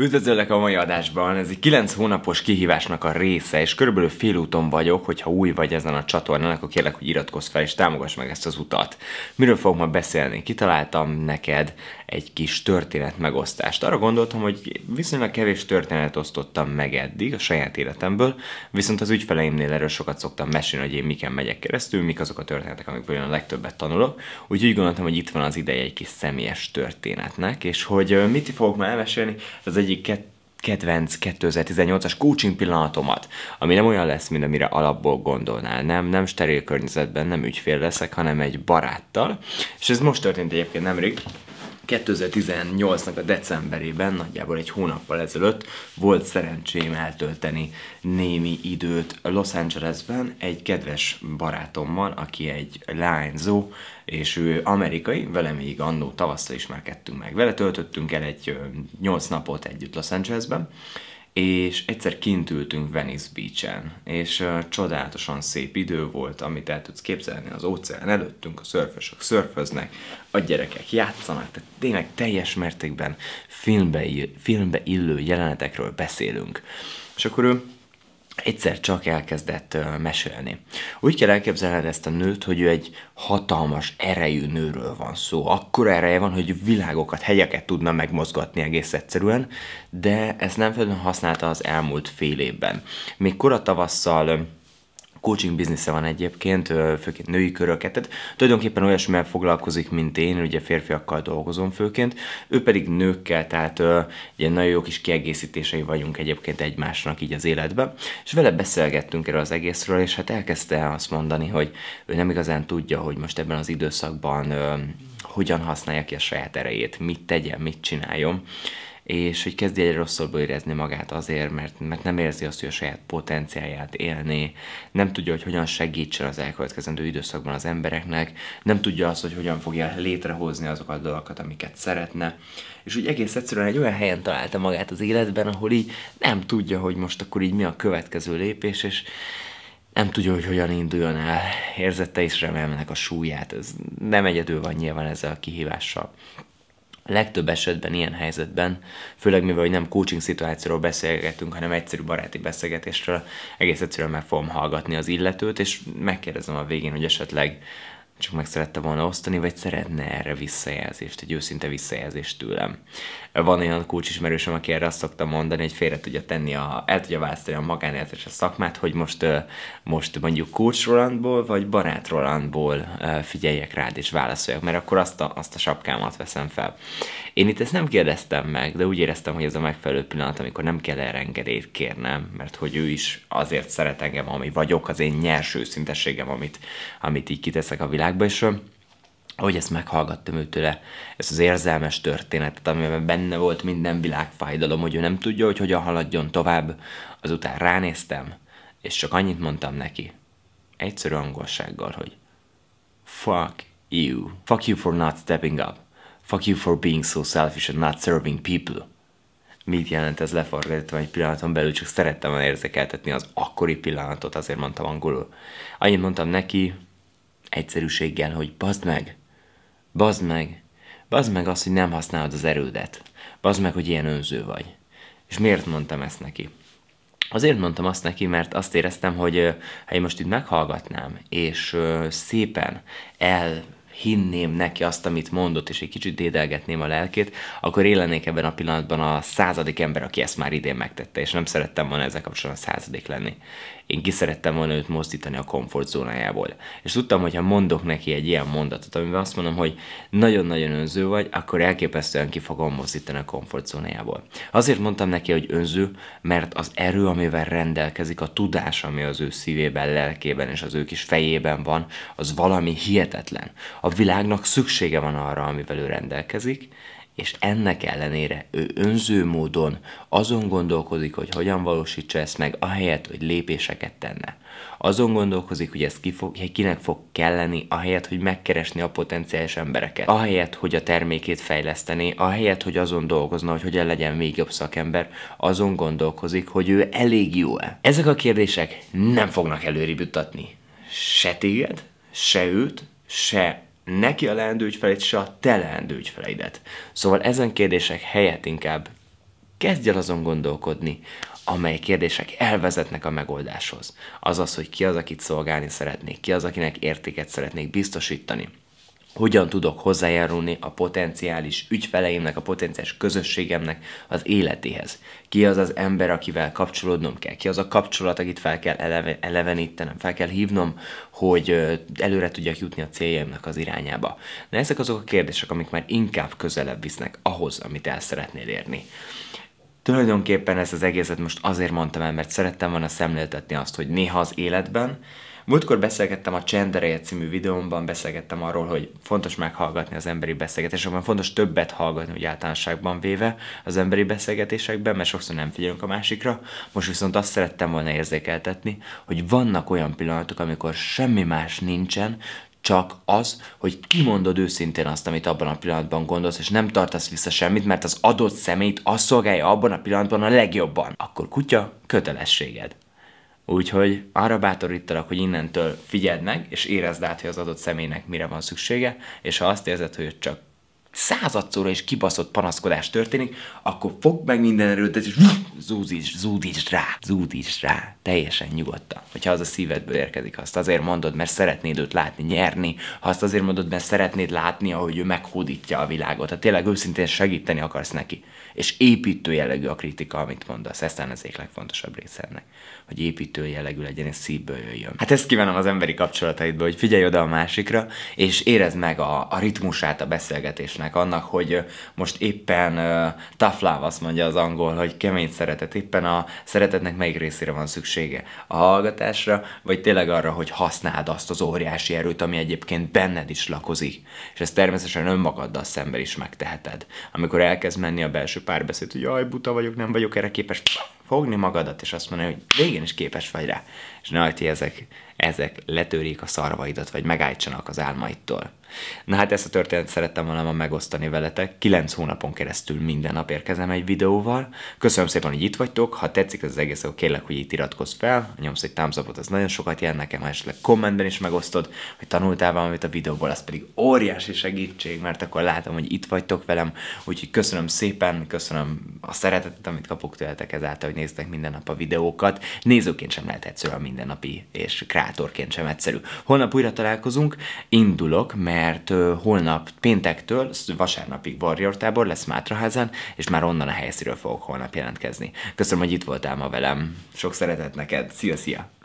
Üdvözöllek a mai adásban, ez egy 9 hónapos kihívásnak a része, és körülbelül félúton vagyok, hogyha új vagy ezen a csatornán, akkor kérlek, hogy iratkozz fel és támogass meg ezt az utat. Miről fogok ma beszélni? Kitaláltam neked egy kis történet Arra gondoltam, hogy viszonylag kevés történetet osztottam meg eddig a saját életemből, viszont az ügyfeleimnél erről sokat szoktam mesélni, hogy én miken megyek keresztül, mik azok a történetek, amikből én a legtöbbet tanulok. Úgy úgy gondoltam, hogy itt van az ideje egy kis személyes történetnek, és hogy mit fogok ma elmesélni, ez egy egyik kedvenc 2018-as coaching pillanatomat, ami nem olyan lesz, mint amire alapból gondolnál. Nem, nem steril környezetben, nem ügyfél leszek, hanem egy baráttal. És ez most történt egyébként nemrég. 2018-nak a decemberében, nagyjából egy hónappal ezelőtt volt szerencsém eltölteni némi időt Los Angelesben egy kedves barátommal, aki egy lányzó, és ő amerikai, vele még annó tavasszal ismerkedtünk meg. Vele töltöttünk el egy 8 napot együtt Los Angelesben, és egyszer kint ültünk Venice Beach-en, és uh, csodálatosan szép idő volt, amit el tudsz képzelni az óceán előttünk, a szörfösök szörföznek, a gyerekek játszanak, tehát tényleg teljes mértékben filmbe, ill, filmbe illő jelenetekről beszélünk. És akkor ő egyszer csak elkezdett mesélni. Úgy kell elképzelned ezt a nőt, hogy ő egy hatalmas erejű nőről van szó. Akkor ereje van, hogy világokat, hegyeket tudna megmozgatni egész egyszerűen, de ezt nem feltétlenül használta az elmúlt fél évben. Még tavasszal coaching biznisze van egyébként, főként női köröket, tehát tulajdonképpen olyasmivel foglalkozik, mint én, ugye férfiakkal dolgozom főként, ő pedig nőkkel, tehát ugye nagyon jó kis kiegészítései vagyunk egyébként egymásnak így az életben, és vele beszélgettünk erről az egészről, és hát elkezdte azt mondani, hogy ő nem igazán tudja, hogy most ebben az időszakban hogyan használja ki a saját erejét, mit tegyen, mit csináljon, és hogy kezdi egyre rosszabbul érezni magát azért, mert, mert nem érzi azt, hogy a saját potenciáját élni, nem tudja, hogy hogyan segítsen az elkövetkezendő időszakban az embereknek, nem tudja azt, hogy hogyan fogja létrehozni azokat a dolgokat, amiket szeretne, és úgy egész egyszerűen egy olyan helyen találta magát az életben, ahol így nem tudja, hogy most akkor így mi a következő lépés, és nem tudja, hogy hogyan induljon el, érzette és remélnek a súlyát, ez nem egyedül van nyilván ezzel a kihívással legtöbb esetben ilyen helyzetben, főleg mivel hogy nem coaching szituációról beszélgetünk, hanem egyszerű baráti beszélgetésről, egész egyszerűen meg fogom hallgatni az illetőt, és megkérdezem a végén, hogy esetleg csak meg szerette volna osztani, vagy szeretne erre visszajelzést, egy őszinte visszajelzést tőlem. Van olyan kulcsismerősöm, aki erre azt szokta mondani, hogy félre tudja tenni, a, el tudja választani a magánélet és a szakmát, hogy most, most mondjuk kulcs Rolandból, vagy barát Rolandból figyeljek rád és válaszoljak, mert akkor azt a, azt a sapkámat veszem fel. Én itt ezt nem kérdeztem meg, de úgy éreztem, hogy ez a megfelelő pillanat, amikor nem kell erre engedélyt kérnem, mert hogy ő is azért szeret engem, ami vagyok, az én nyers őszintességem, amit, amit így kiteszek a világ világba, és ahogy ezt meghallgattam őtőle, ezt az érzelmes történetet, amiben benne volt minden világfájdalom, hogy ő nem tudja, hogy hogyan haladjon tovább, azután ránéztem, és csak annyit mondtam neki, egyszerű angolsággal, hogy fuck you, fuck you for not stepping up, fuck you for being so selfish and not serving people. Mit jelent ez lefordítva egy pillanaton belül, csak szerettem volna érzékeltetni az akkori pillanatot, azért mondtam angolul. Annyit mondtam neki, egyszerűséggel, hogy bazd meg, bazd meg, bazd meg azt, hogy nem használod az erődet, bazd meg, hogy ilyen önző vagy. És miért mondtam ezt neki? Azért mondtam azt neki, mert azt éreztem, hogy ha én most itt meghallgatnám, és szépen el hinném neki azt, amit mondott, és egy kicsit dédelgetném a lelkét, akkor én ebben a pillanatban a századik ember, aki ezt már idén megtette, és nem szerettem volna ezzel kapcsolatban a századik lenni. Én ki szerettem volna őt mozdítani a komfortzónájából. És tudtam, hogy ha mondok neki egy ilyen mondatot, amiben azt mondom, hogy nagyon-nagyon önző vagy, akkor elképesztően ki fogom mozdítani a komfortzónájából. Azért mondtam neki, hogy önző, mert az erő, amivel rendelkezik, a tudás, ami az ő szívében, lelkében és az ő kis fejében van, az valami hihetetlen. A a világnak szüksége van arra, amivel ő rendelkezik, és ennek ellenére ő önző módon azon gondolkozik, hogy hogyan valósítsa ezt meg, ahelyett, hogy lépéseket tenne. Azon gondolkozik, hogy ez ki fog, kinek fog kelleni, ahelyett, hogy megkeresni a potenciális embereket. Ahelyett, hogy a termékét fejleszteni, ahelyett, hogy azon dolgozna, hogy hogyan legyen még jobb szakember, azon gondolkozik, hogy ő elég jó-e. Ezek a kérdések nem fognak előrébb jutatni. Se téged, se őt, se neki a leendő ügyfeleit, se a te leendő ügyfeleidet. Szóval ezen kérdések helyett inkább kezdj el azon gondolkodni, amely kérdések elvezetnek a megoldáshoz. Azaz, hogy ki az, akit szolgálni szeretnék, ki az, akinek értéket szeretnék biztosítani, hogyan tudok hozzájárulni a potenciális ügyfeleimnek, a potenciális közösségemnek az életéhez. Ki az az ember, akivel kapcsolódnom kell, ki az a kapcsolat, akit fel kell eleve, elevenítenem, fel kell hívnom, hogy előre tudjak jutni a céljaimnak az irányába. Na ezek azok a kérdések, amik már inkább közelebb visznek ahhoz, amit el szeretnél érni tulajdonképpen ezt az egészet most azért mondtam el, mert szerettem volna szemléltetni azt, hogy néha az életben Múltkor beszélgettem a Csendereje című videómban, beszélgettem arról, hogy fontos meghallgatni az emberi beszélgetésekben, fontos többet hallgatni úgy általánosságban véve az emberi beszélgetésekben, mert sokszor nem figyelünk a másikra. Most viszont azt szerettem volna érzékeltetni, hogy vannak olyan pillanatok, amikor semmi más nincsen, csak az, hogy kimondod őszintén azt, amit abban a pillanatban gondolsz, és nem tartasz vissza semmit, mert az adott személyt azt szolgálja abban a pillanatban a legjobban. Akkor kutya, kötelességed. Úgyhogy arra bátorítalak, hogy innentől figyeld meg, és érezd át, hogy az adott személynek mire van szüksége, és ha azt érzed, hogy csak századszorra is kibaszott panaszkodás történik, akkor fogd meg minden erődet, és zúdíts, zúdíts rá, zúdíts rá, teljesen nyugodtan. Hogyha az a szívedből érkezik, azt azért mondod, mert szeretnéd őt látni, nyerni, ha azt azért mondod, mert szeretnéd látni, ahogy ő meghódítja a világot, ha tényleg őszintén segíteni akarsz neki. És építő jellegű a kritika, amit mondasz, ez az egyik legfontosabb része ennek, hogy építő jellegű legyen, és szívből jöjjön. Hát ezt kívánom az emberi kapcsolataidból, hogy figyelj oda a másikra, és érezd meg a, a ritmusát a beszélgetésnek, örülnek annak, hogy most éppen uh, tough love, azt mondja az angol, hogy kemény szeretet, éppen a szeretetnek melyik részére van szüksége? A hallgatásra, vagy tényleg arra, hogy használd azt az óriási erőt, ami egyébként benned is lakozik. És ezt természetesen önmagaddal szemben is megteheted. Amikor elkezd menni a belső párbeszéd, hogy jaj, buta vagyok, nem vagyok erre képes, fogni magadat, és azt mondani, hogy végén is képes vagy rá. És ne ezek ezek letörjék a szarvaidat, vagy megállítsanak az álmaidtól. Na hát ezt a történetet szerettem volna ma megosztani veletek. 9 hónapon keresztül minden nap érkezem egy videóval. Köszönöm szépen, hogy itt vagytok. Ha tetszik ez az egész, akkor kérlek, hogy itt iratkozz fel, nyomsz egy thumbs up az nagyon sokat jelent nekem, ha esetleg kommentben is megosztod, hogy tanultál valamit a videóból, az pedig óriási segítség, mert akkor látom, hogy itt vagytok velem. Úgyhogy köszönöm szépen, köszönöm a szeretetet, amit kapok tőletek ezáltal, hogy néztek minden nap a videókat. Nézőként sem lehet egyszerűen mindennapi és krá moderátorként sem egyszerű. Holnap újra találkozunk, indulok, mert holnap péntektől vasárnapig Warrior tábor lesz Mátraházán, és már onnan a helyszíről fogok holnap jelentkezni. Köszönöm, hogy itt voltál ma velem. Sok szeretet neked. Szia, szia!